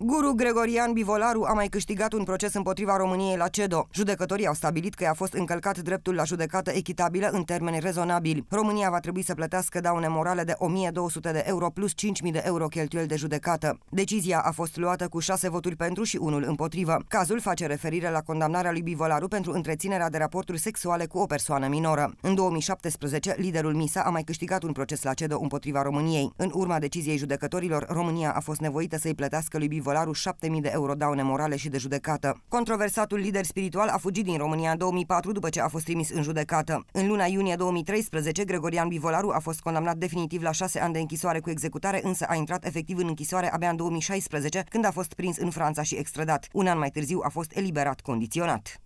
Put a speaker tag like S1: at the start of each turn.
S1: Guru Gregorian Bivolaru a mai câștigat un proces împotriva României la CEDO. Judecătorii au stabilit că i-a fost încălcat dreptul la judecată echitabilă în termeni rezonabili. România va trebui să plătească daune morale de 1200 de euro plus 5000 de euro cheltuieli de judecată. Decizia a fost luată cu șase voturi pentru și unul împotrivă. Cazul face referire la condamnarea lui Bivolaru pentru întreținerea de raporturi sexuale cu o persoană minoră. În 2017, liderul Misa a mai câștigat un proces la CEDO împotriva României. În urma deciziei judecătorilor, România a fost nevoită să-i plătească lui Bivolaru Pivălaru 7000 de euro daune morale și de judecată. Controversatul lider spiritual a fugit din România în 2004 după ce a fost trimis în judecată. În luna iunie 2013, Gregorian Bivolaru a fost condamnat definitiv la șase ani de închisoare cu executare, însă a intrat efectiv în închisoare abia în 2016, când a fost prins în Franța și extradat. Un an mai târziu a fost eliberat condiționat.